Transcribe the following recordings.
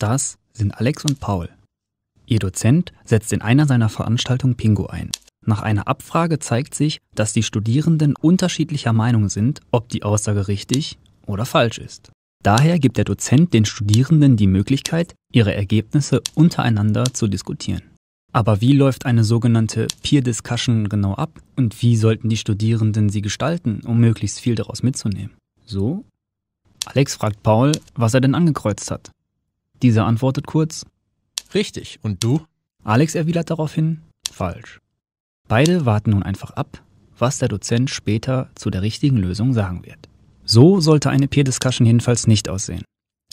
Das sind Alex und Paul. Ihr Dozent setzt in einer seiner Veranstaltungen Pingo ein. Nach einer Abfrage zeigt sich, dass die Studierenden unterschiedlicher Meinung sind, ob die Aussage richtig oder falsch ist. Daher gibt der Dozent den Studierenden die Möglichkeit, ihre Ergebnisse untereinander zu diskutieren. Aber wie läuft eine sogenannte Peer Discussion genau ab und wie sollten die Studierenden sie gestalten, um möglichst viel daraus mitzunehmen? So? Alex fragt Paul, was er denn angekreuzt hat. Dieser antwortet kurz. Richtig. Und du? Alex erwidert daraufhin falsch. Beide warten nun einfach ab, was der Dozent später zu der richtigen Lösung sagen wird. So sollte eine Peer-Discussion jedenfalls nicht aussehen.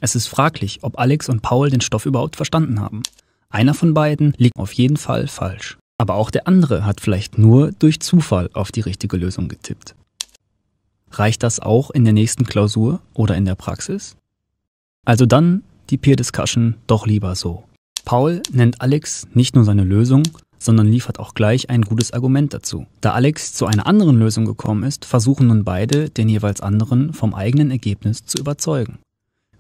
Es ist fraglich, ob Alex und Paul den Stoff überhaupt verstanden haben. Einer von beiden liegt auf jeden Fall falsch. Aber auch der andere hat vielleicht nur durch Zufall auf die richtige Lösung getippt. Reicht das auch in der nächsten Klausur oder in der Praxis? Also dann die Peer Discussion doch lieber so. Paul nennt Alex nicht nur seine Lösung, sondern liefert auch gleich ein gutes Argument dazu. Da Alex zu einer anderen Lösung gekommen ist, versuchen nun beide, den jeweils anderen vom eigenen Ergebnis zu überzeugen.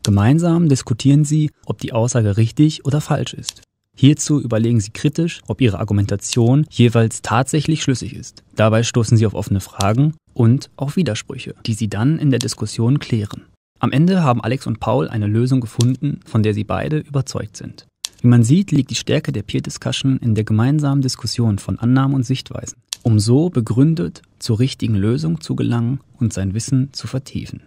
Gemeinsam diskutieren sie, ob die Aussage richtig oder falsch ist. Hierzu überlegen sie kritisch, ob ihre Argumentation jeweils tatsächlich schlüssig ist. Dabei stoßen sie auf offene Fragen und auf Widersprüche, die sie dann in der Diskussion klären. Am Ende haben Alex und Paul eine Lösung gefunden, von der sie beide überzeugt sind. Wie man sieht, liegt die Stärke der Peer-Discussion in der gemeinsamen Diskussion von Annahmen und Sichtweisen, um so begründet zur richtigen Lösung zu gelangen und sein Wissen zu vertiefen.